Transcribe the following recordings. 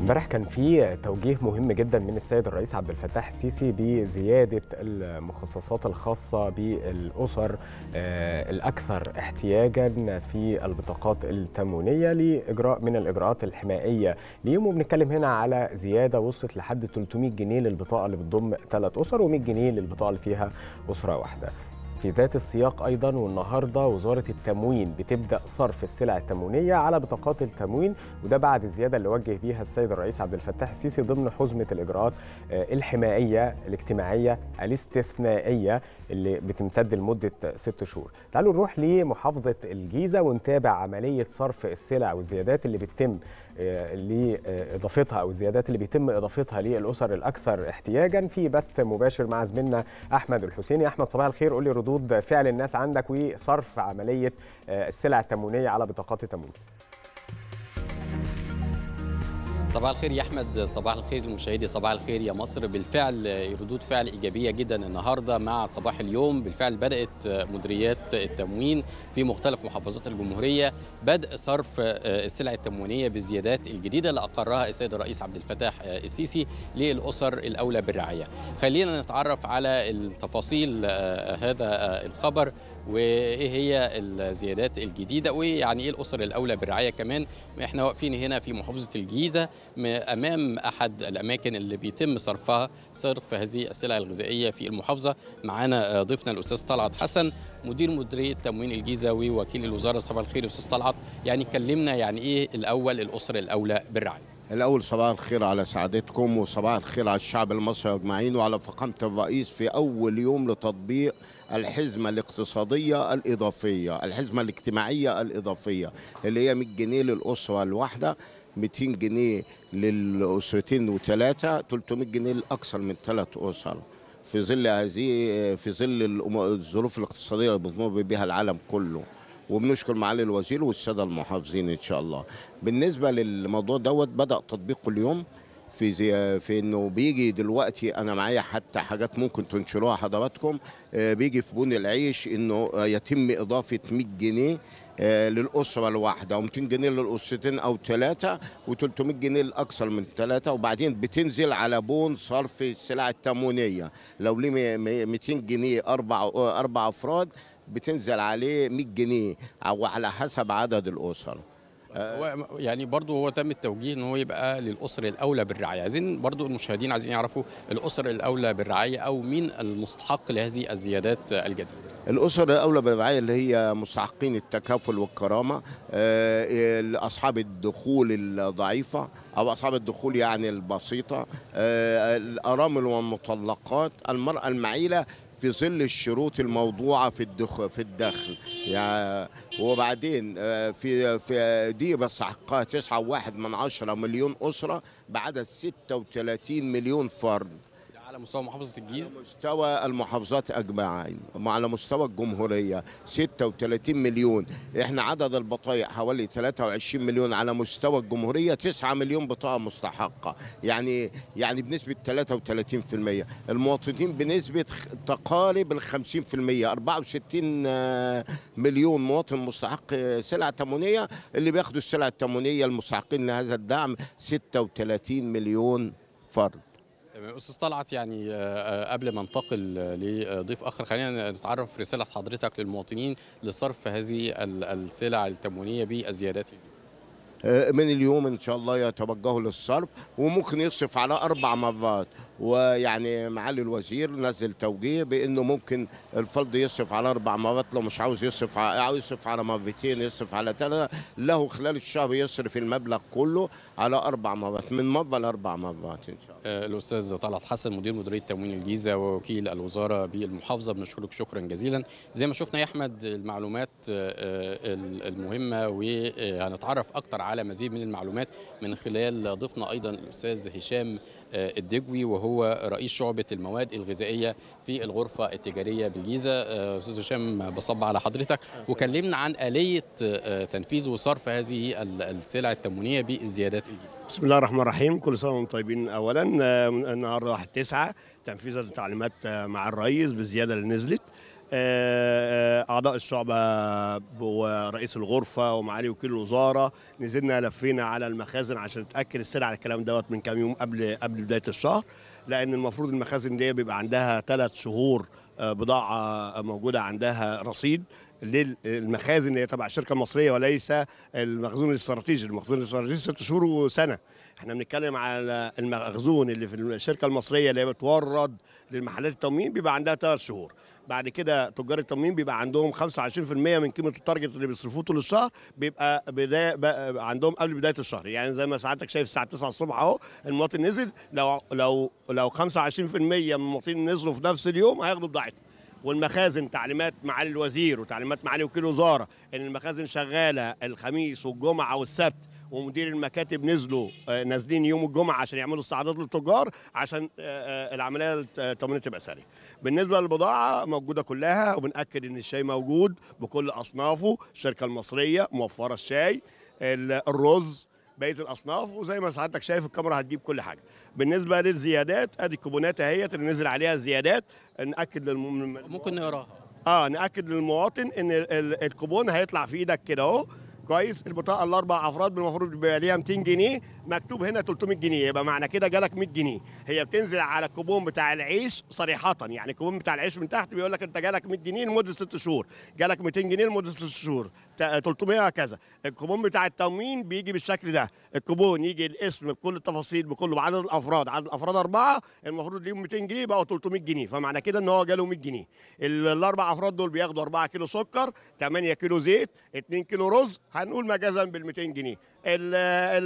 امبارح كان في توجيه مهم جدا من السيد الرئيس عبد الفتاح السيسي بزياده المخصصات الخاصه بالاسر آه، الاكثر احتياجا في البطاقات التموينيه لاجراء من الاجراءات الحمائيه ليهم وبنتكلم هنا على زياده وصلت لحد 300 جنيه للبطاقه اللي بتضم ثلاث اسر و100 جنيه للبطاقه اللي فيها اسره واحده في ذات السياق أيضا والنهاردة وزارة التموين بتبدأ صرف السلع التموينية على بطاقات التموين وده بعد الزيادة اللي وجه بيها السيد الرئيس عبد الفتاح السيسي ضمن حزمة الإجراءات آه، الحمائية الاجتماعية الاستثنائية اللي بتمتد لمدة ست شهور تعالوا نروح لمحافظة الجيزة ونتابع عملية صرف السلع والزيادات اللي بتتم آه، لإضافتها آه، أو الزيادات اللي بيتم إضافتها للأسر الأكثر احتياجا في بث مباشر مع زميلنا أحمد الحسيني أحمد صباح الخير قول لي ردود ردود فعل الناس عندك وصرف عمليه آه، السلع التموينيه على بطاقات التموين صباح الخير يا احمد صباح الخير لمشاهدي صباح الخير يا مصر بالفعل ردود فعل ايجابيه جدا النهارده مع صباح اليوم بالفعل بدات مديريات التموين في مختلف محافظات الجمهوريه بدء صرف السلع التموينيه بالزيادات الجديده اللي اقرها السيد الرئيس عبد الفتاح السيسي للاسر الاولى بالرعايه خلينا نتعرف على التفاصيل هذا الخبر وايه هي الزيادات الجديده ويعني ايه الاسر الاولى بالرعايه كمان احنا واقفين هنا في محافظه الجيزه امام احد الاماكن اللي بيتم صرفها صرف هذه السلع الغذائيه في المحافظه معانا آه، ضيفنا الاستاذ طلعت حسن مدير مديريه تموين الجيزه ووكيل الوزاره صباح الخير استاذ طلعت يعني كلمنا يعني ايه الاول الاسر الاولى بالرعايه الأول صباح الخير على سعادتكم وصباح الخير على الشعب المصري أجمعين وعلى فخامة الرئيس في أول يوم لتطبيق الحزمة الاقتصادية الإضافية الحزمة الاجتماعية الإضافية اللي هي 100 جنيه للأسرة الواحدة 200 جنيه للأسرتين وثلاثة 300 جنيه لأكثر من ثلاث أسر في ظل هذه في ظل الظروف الاقتصادية اللي بتمر بها العالم كله وبنشكر معالي الوزير والساده المحافظين ان شاء الله بالنسبه للموضوع دوت بدا تطبيقه اليوم في زي في انه بيجي دلوقتي انا معايا حتى حاجات ممكن تنشروها حضراتكم آه، بيجي في بون العيش انه يتم اضافه 100 جنيه آه، للاسره الواحده و200 جنيه للاسرتين او ثلاثه و300 جنيه لاكثر من ثلاثه وبعدين بتنزل على بون صرف السلع التموينيه لو ليه 200 جنيه اربع آه، اربع افراد بتنزل عليه 100 جنيه او على حسب عدد الاسر آه، هو يعني برضه هو تم التوجيه ان هو يبقى للاسر الاولى بالرعايه عايزين برضه المشاهدين عايزين يعرفوا الاسر الاولى بالرعايه او مين المستحق لهذه الزيادات الجديده الاسر الاولى بالرعايه اللي هي مستحقين التكافل والكرامه آه، اصحاب الدخول الضعيفه او اصحاب الدخول يعني البسيطه آه، الارامل والمطلقات المراه المعيله في ظل الشروط الموضوعه في الدخل في الدخل يعني وبعدين آه، في في دي بس حقها 9.1 من 10 مليون اسره بعدد 36 مليون فرد مستوى محافظه الجيزه مستوى المحافظات اجمعين على مستوى الجمهوريه 36 مليون احنا عدد البطايق حوالي 23 مليون على مستوى الجمهوريه 9 مليون بطاقه مستحقه يعني يعني بنسبه 33% المواطنين بنسبه تقارب ال 50% 64 مليون مواطن مستحق سلع تموينيه اللي بياخدوا السلع التموينيه المستحقين لهذا الدعم 36 مليون فرد استاذ طلعت يعني آه، آه، قبل ما انتقل لضيف اخر خلينا نتعرف رساله حضرتك للمواطنين لصرف هذه السلع التموينيه بالزيادات آه، من اليوم ان شاء الله يتوجهوا للصرف وممكن يصرف على اربع مرات ويعني معالي الوزير نزل توجيه بانه ممكن الفرد يصرف على اربع مرات لو مش عاوز يصرف عاوز يصرف على مرتين يصرف على ثلاثه له خلال الشهر يصرف المبلغ كله على اربع مرات من مره لاربع مرات ان شاء الله. آه، الاستاذ طلعت حسن مدير مديريه تموين الجيزه ووكيل الوزاره بالمحافظه بنشكرك شكرا جزيلا زي ما شفنا يا احمد المعلومات آه، المهمه وهنتعرف اكتر على مزيد من المعلومات من خلال ضيفنا أيضا الأستاذ هشام آه، الدجوي وهو رئيس شعبة المواد الغذائية في الغرفة التجارية بالجيزة آه، أستاذ هشام بصب على حضرتك وكلمنا عن آلية آه، تنفيذ وصرف هذه السلع التموينية بالزيادات الجديدة بسم الله الرحمن الرحيم كل سنه وانتم طيبين اولا النهارده 1 9 تنفيذ التعليمات مع الرئيس بالزياده اللي نزلت آه، آه، اعضاء الشعبه ورئيس الغرفه ومعالي وكيل الوزاره نزلنا لفينا على المخازن عشان نتاكد السلع على الكلام دوت من كام يوم قبل قبل بدايه الشهر لان المفروض المخازن دي بيبقى عندها ثلاث شهور آه، بضاعه موجوده عندها رصيد للمخازن اللي هي تبع الشركه المصريه وليس المخزون الاستراتيجي، المخزون الاستراتيجي ست شهور وسنه، احنا بنتكلم على المخزون اللي في الشركه المصريه اللي هي بتورد للمحلات التموين بيبقى عندها ثلاث شهور، بعد كده تجار التموين بيبقى عندهم 25% من قيمه التارجت اللي بيصرفوه طول الشهر بيبقى بدايه بقى عندهم قبل بدايه الشهر يعني زي ما سعادتك شايف الساعه 9 الصبح اهو المواطن نزل لو لو لو 25% من المواطنين نزلوا في نفس اليوم هياخدوا بضاعتهم والمخازن تعليمات معالي الوزير وتعليمات معالي وكيل وزاره ان المخازن شغاله الخميس والجمعه والسبت ومدير المكاتب نزلوا آه، نازلين يوم الجمعه عشان يعملوا استعداد للتجار عشان آه، آه، العمليه التموينيه تبقى سريع. بالنسبه للبضاعه موجوده كلها وبناكد ان الشاي موجود بكل اصنافه، الشركه المصريه موفره الشاي الرز بقيه الاصناف وزي ما سعادتك شايف الكاميرا هتجيب كل حاجه بالنسبه للزيادات ادي الكوبونات اهيت اللي نزل عليها الزيادات ناكد للم... ممكن نقراها اه ناكد للمواطن ان الكوبون هيطلع في ايدك كده اهو كويس البطاقه الاربع افراد المفروض بيبقى ليها 200 جنيه مكتوب هنا 300 جنيه يبقى معنى كده جالك 100 جنيه هي بتنزل على الكوبون بتاع العيش صريحه يعني الكوبون بتاع العيش من تحت بيقول لك انت جالك 100 جنيه لمده 6 شهور جالك 200 جنيه لمده 6 شهور 300 هكذا الكوبون بتاع التموين بيجي بالشكل ده الكوبون يجي الاسم بكل التفاصيل بكله بعدد الافراد عدد الافراد اربعه المفروض ليهم 200 جنيه بقوا 300 جنيه فمعنى كده ان هو جاله 100 جنيه الاربع افراد دول بياخدوا 4 كيلو سكر 8 كيلو زيت 2 كيلو رز هنقول مجازا بال 200 جنيه ال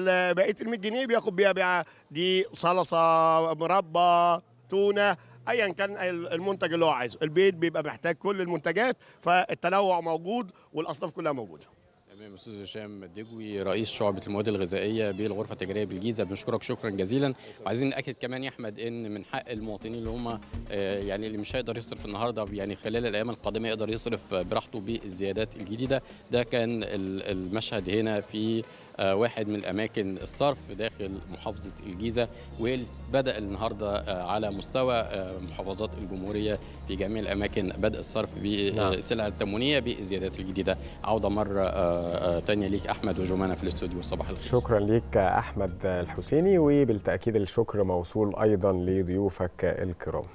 ال بقيه ال 100 جنيه بياخد بيها بقى دي صلصه مربى تونه ايا كان المنتج اللي هو عايزه البيت بيبقى محتاج كل المنتجات فالتنوع موجود والاصناف كلها موجوده تمام استاذ هشام الدجوي رئيس شعبه المواد الغذائيه بالغرفه التجاريه بالجيزه بنشكرك شكرا جزيلا وعايزين ناكد كمان يا احمد ان من حق المواطنين اللي هم آه، يعني اللي مش هيقدر يصرف النهارده يعني خلال الايام القادمه يقدر يصرف براحته بالزيادات الجديده ده كان المشهد هنا في آه، واحد من الأماكن الصرف داخل محافظة الجيزة وبدأ النهاردة آه، على مستوى آه، محافظات الجمهورية في جميع الأماكن بدأ الصرف نعم. بسلع التموينية بالزيادات الجديدة عودة مرة تانية ليك أحمد وجمانة في الاستوديو صباح الخير شكرا ليك أحمد الحسيني وبالتأكيد الشكر موصول أيضا لضيوفك الكرام